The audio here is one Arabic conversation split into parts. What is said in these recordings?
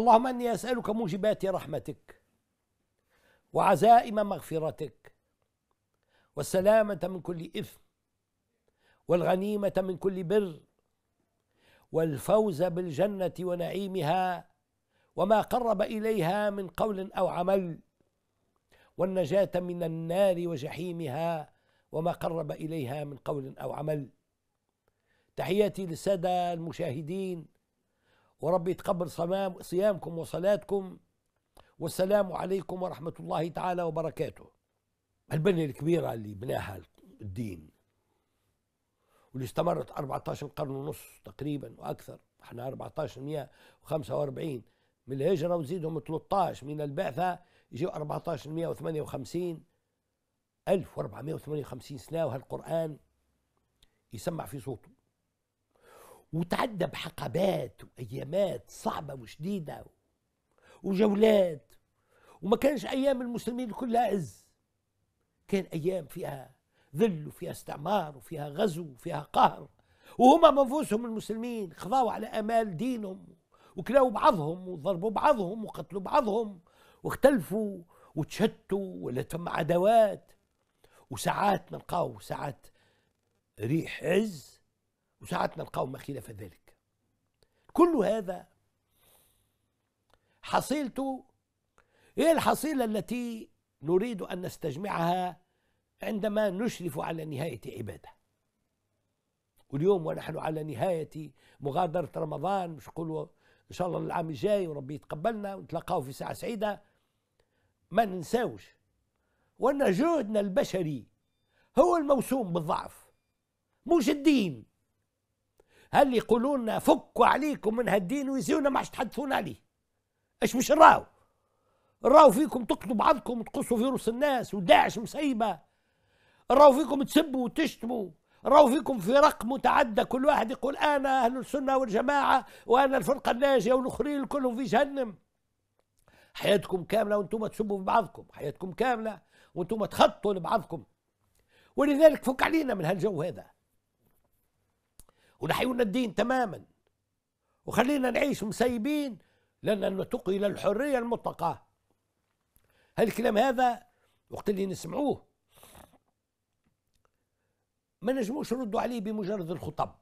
اللهم اني اسالك موجبات رحمتك وعزائم مغفرتك والسلامه من كل اثم والغنيمه من كل بر والفوز بالجنه ونعيمها وما قرب اليها من قول او عمل والنجاه من النار وجحيمها وما قرب اليها من قول او عمل تحياتي للساده المشاهدين وربي يتقبل صيامكم وصلاتكم والسلام عليكم ورحمة الله تعالى وبركاته البنية الكبيرة اللي بناها الدين واللي استمرت 14 قرن ونص تقريبا وأكثر احنا 1445 من الهجرة وزيدهم 13 من البعثة يجيو 1458 1458 سنة وهالقرآن يسمع في صوته وتعدى بحقبات وايامات صعبه وشديده وجولات وما كانش ايام المسلمين كلها عز كان ايام فيها ذل وفيها استعمار وفيها غزو وفيها قهر وهما منفوسهم المسلمين خضعوا على امال دينهم وكلاوا بعضهم وضربوا بعضهم وقتلوا بعضهم واختلفوا وتشتوا ولا تم عداوات وساعات نلقاو ساعات ريح عز وساعة القوم خلاف ذلك كل هذا حصيلته إيه هي الحصيلة التي نريد أن نستجمعها عندما نشرف على نهاية عبادة واليوم ونحن على نهاية مغادرة رمضان مش نقولوا إن شاء الله العام الجاي وربي يتقبلنا ونتلاقاو في ساعة سعيدة ما ننساوش وأن جهدنا البشري هو الموسوم بالضعف مش الدين هل يقولوا لنا فكوا عليكم من هالدين ويزيونا ما عادش تحدثون عليه اش مش راو راو فيكم تقتلوا بعضكم وتقصوا فيروس الناس وداعش مسيبه راو فيكم تسبوا وتشتموا راو فيكم فرق متعدة كل واحد يقول أنا أهل السنة والجماعة وأنا الفرقة الناجية والأخرين كلهم في جهنم حياتكم كاملة وأنتم تسبوا في بعضكم حياتكم كاملة وأنتم تخطوا لبعضكم ولذلك فك علينا من هالجو هذا ونحيونا الدين تماما وخلينا نعيش مسيبين لأن نتقي إلى الحرية المطلقة هل الكلام هذا وقت اللي نسمعوه ما نجموش نردوا عليه بمجرد الخطب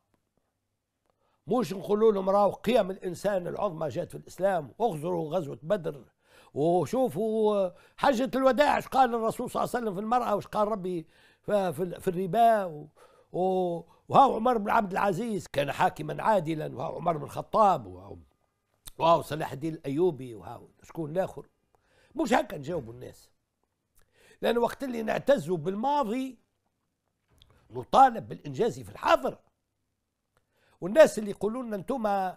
مش نقولوا لهم راهو قيم الانسان العظمى جات في الاسلام اغزروا غزوه بدر وشوفوا حجه الوداع ايش قال الرسول صلى الله عليه وسلم في المراه وايش قال ربي في الربا وهو عمر بن عبد العزيز كان حاكما عادلا وهو عمر بن الخطاب وهو, وهو صلاح الدين الايوبي وهو شكون الاخر مش هكا نجاوبوا الناس لان وقت اللي نعتزوا بالماضي نطالب بالانجاز في الحاضر والناس اللي يقولوا لنا انتم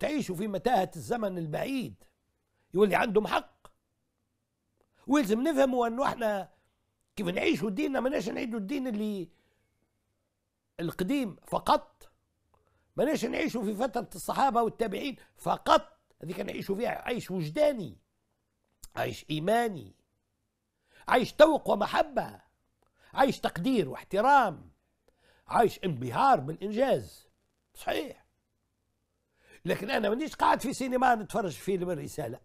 تعيشوا في متاهه الزمن البعيد يولي عندهم حق ويلزم نفهموا انه احنا كيف نعيشوا ديننا ماناش نعيدوا الدين اللي القديم فقط ماناش نعيشوا في فترة الصحابة والتابعين فقط هذه كان نعيشوا فيها عيش وجداني عيش إيماني عيش توق ومحبة عيش تقدير واحترام عايش انبهار بالانجاز صحيح لكن انا مانيش قاعد في سينما نتفرج فيلم الرساله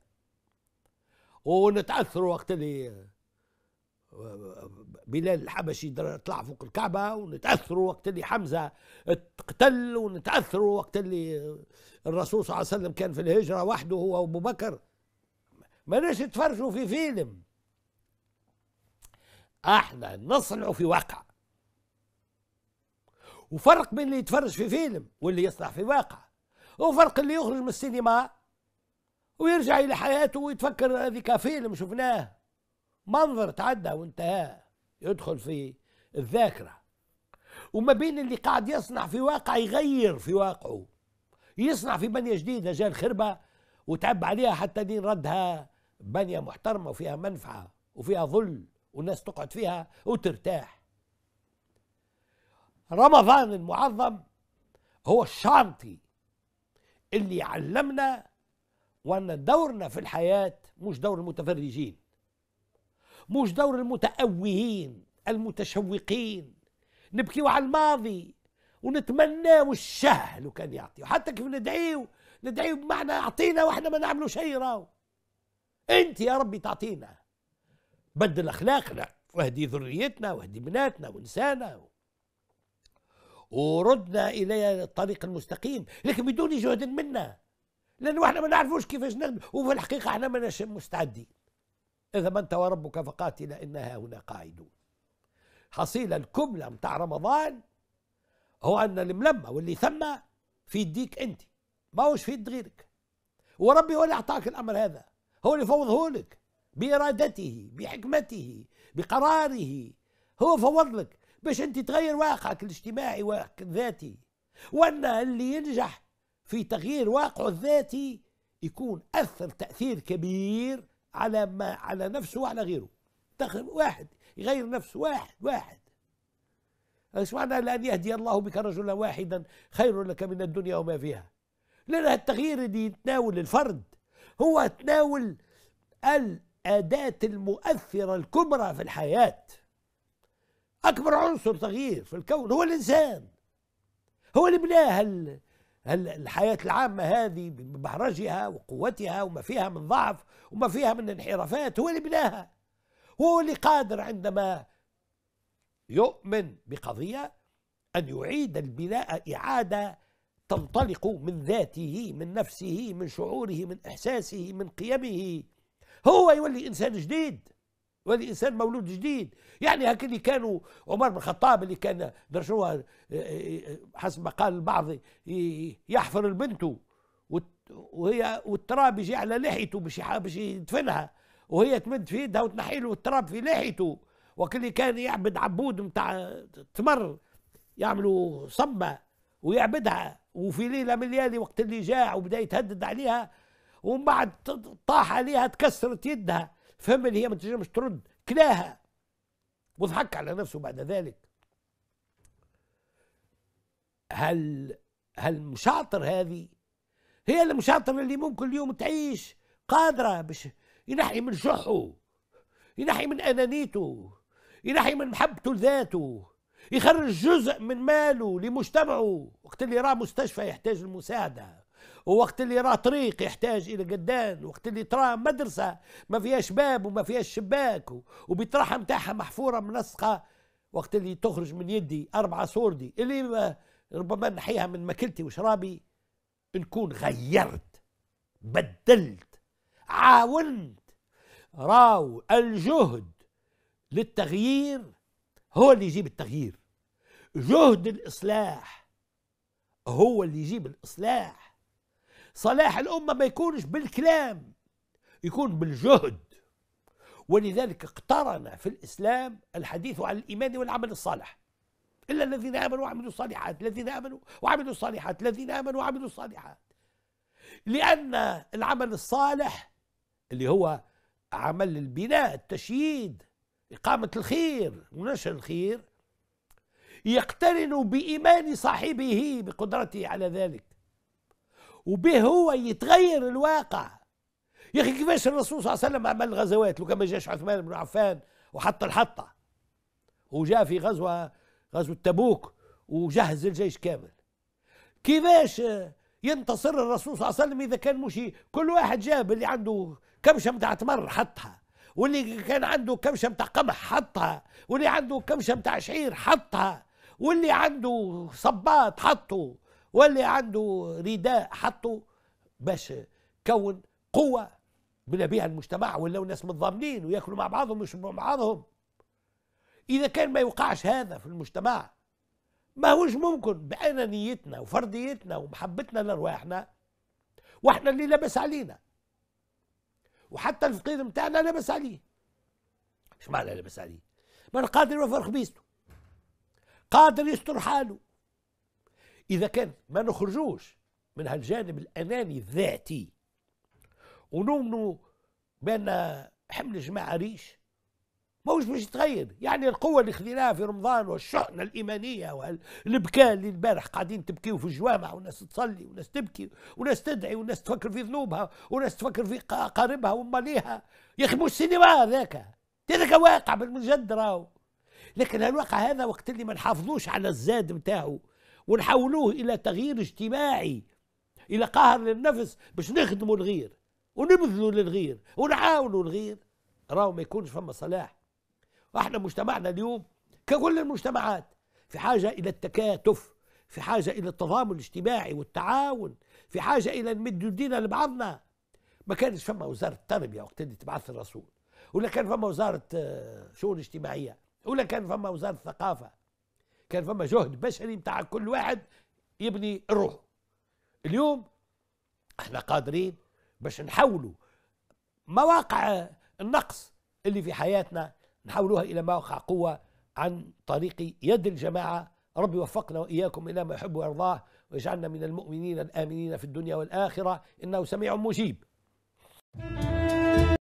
ونتاثر وقت اللي بلال الحبشي طلع فوق الكعبه ونتاثروا وقت اللي حمزه اتقتل ونتاثروا وقت اللي الرسول صلى الله عليه وسلم كان في الهجره وحده هو وابو بكر ماناش تفرجوا في فيلم احنا نصنعوا في واقع وفرق بين اللي يتفرج في فيلم واللي يصنع في واقع وفرق اللي يخرج من السينما ويرجع الى حياته ويتفكر هذيك فيلم شفناه منظر تعدى وانتهى يدخل في الذاكرة وما بين اللي قاعد يصنع في واقع يغير في واقعه يصنع في بنية جديدة جاء الخربة وتعب عليها حتى دين ردها بنية محترمة وفيها منفعة وفيها ظل والناس تقعد فيها وترتاح رمضان المعظم هو الشانطي اللي علمنا وأن دورنا في الحياة مش دور المتفرجين مش دور المتأوهين المتشوقين نبكيو على الماضي ونتمناو الشه لو كان يعطي وحتى كيف ندعيو ندعيو بمعنى اعطينا واحنا ما نعملو شيء راهو انت يا ربي تعطينا بدل اخلاقنا واهدي ذريتنا واهدي بناتنا ونسانا وردنا الى الطريق المستقيم لكن بدون جهد منا لانه احنا ما نعرفوش كيفاش نخدم وفي الحقيقه احنا ما مستعدين اذهب انت وربك فقاتلا انا هنا قاعدون حصيله الكملة متاع رمضان هو ان الملمه واللي ثم في يديك انت ماهوش في يد غيرك وربي هو اللي اعطاك الامر هذا هو اللي فوضه لك بارادته بحكمته بقراره هو فوض لك باش انت تغير واقعك الاجتماعي واقعك الذاتي وان اللي ينجح في تغيير واقعه الذاتي يكون اثر تاثير كبير على ما على نفسه وعلى غيره تخرب واحد يغير نفسه واحد واحد ايش معنى لان يهدي الله بك رجلا واحدا خير لك من الدنيا وما فيها لان التغيير اللي يتناول الفرد هو تناول الاداه المؤثره الكبرى في الحياه اكبر عنصر تغيير في الكون هو الانسان هو اللي بناه الحياة العامة هذه بمهرجها وقوتها وما فيها من ضعف وما فيها من انحرافات هو اللي بناها هو اللي قادر عندما يؤمن بقضية أن يعيد البناء إعادة تنطلق من ذاته من نفسه من شعوره من إحساسه من قيمه هو يولي إنسان جديد والانسان مولود جديد يعني هكذا كانوا عمر بن الخطاب اللي كان درشوها آه، آه، حسب ما قال البعض يحفر البنت وهي والتراب يجي على لحيته باش باش يدفنها وهي تمد في يدها وتنحي له التراب في لحيته وكل كان يعبد عبود نتاع تمر يعملوا صمه ويعبدها وفي ليله من الليالي وقت اللي جاع وبدا يتهدد عليها ومن بعد طاح عليها تكسرت يدها فهم اللي هي ما تنجمش ترد كلاها وضحك على نفسه بعد ذلك هل هالمشاطر هذه هي المشاطر اللي ممكن اليوم تعيش قادرة باش ينحي من شحه ينحي من أنانيته ينحي من محبته لذاته يخرج جزء من ماله لمجتمعه وقت اللي راه مستشفى يحتاج المساعدة ووقت اللي راه طريق يحتاج الى قدان وقت اللي تراه مدرسه ما فيهاش باب وما فيهاش شباك وبطرحها نتاعها محفوره منسقه وقت اللي تخرج من يدي اربعه سوردي اللي ربما نحيها من ماكلتي وشرابي نكون غيرت بدلت عاونت راو الجهد للتغيير هو اللي يجيب التغيير جهد الإصلاح هو اللي يجيب الإصلاح صلاح الأمة ما يكونش بالكلام يكون بالجهد ولذلك اقترن في الإسلام الحديث عن الإيمان والعمل الصالح إلا الذين آمنوا وعملوا الصالحات الذين آمنوا وعملوا الصالحات الذين آمنوا وعملوا الصالحات لأن العمل الصالح اللي هو عمل البناء التشييد إقامة الخير ونشر الخير يقترن بإيمان صاحبه بقدرته على ذلك وبه هو يتغير الواقع يا اخي كيفاش الرسول صلى الله عليه وسلم عمل الغزوات لو كان ما جاش عثمان بن عفان وحط الحطه وجاء في غزوه غزوه تبوك وجهز الجيش كامل كيفاش ينتصر الرسول صلى الله عليه وسلم اذا كان مشي كل واحد جاب اللي عنده كمشه متاع تمر حطها واللي كان عنده كمشه متاع قمح حطها واللي عنده كمشه متاع شعير حطها واللي عنده صباط حطه واللي عنده رداء حطه باش كون قوه بلا بها المجتمع ولاو الناس متضامنين وياكلوا مع بعضهم ويشربوا مع بعضهم اذا كان ما يوقعش هذا في المجتمع ما هوش ممكن بانانيتنا وفرديتنا ومحبتنا لارواحنا واحنا اللي لابس علينا وحتى الفقير نتاعنا لابس عليه اش معنى لابس عليه؟ من قادر يوفر خبيزته قادر يستر حاله إذا كان ما نخرجوش من هالجانب الأناني الذاتي ونؤمنوا بأن حمل جماعة ريش ماهوش باش يتغير يعني القوة اللي خذيناها في رمضان والشحنة الإيمانية والبكاء اللي البارح قاعدين تبكيوا في الجوامع وناس تصلي وناس تبكي وناس تدعي وناس تفكر في ذنوبها وناس تفكر في قاربها وماليها يا أخي مش سينما هذاك هذاك واقع بالمجد راهو لكن الواقع هذا وقت اللي ما نحافظوش على الزاد نتاعو ونحولوه الى تغيير اجتماعي الى قهر للنفس باش نخدموا الغير ونبذلوا للغير ونعاونوا الغير راهو ما يكونش فما صلاح احنا مجتمعنا اليوم ككل المجتمعات في حاجه الى التكاتف في حاجه الى التضامن الاجتماعي والتعاون في حاجه الى نمد يدينا لبعضنا ما كانش فما وزاره التربيه وقت اللي تبعث الرسول ولا كان فما وزاره آه، شؤون اجتماعيه ولا كان فما وزاره الثقافه كان فما جهد بشري نتاع كل واحد يبني الروح اليوم احنا قادرين باش نحولوا مواقع النقص اللي في حياتنا نحولوها الى مواقع قوه عن طريق يد الجماعه ربي وفقنا واياكم الى ما يحب ويرضاه ويجعلنا من المؤمنين الامنين في الدنيا والاخره انه سميع مجيب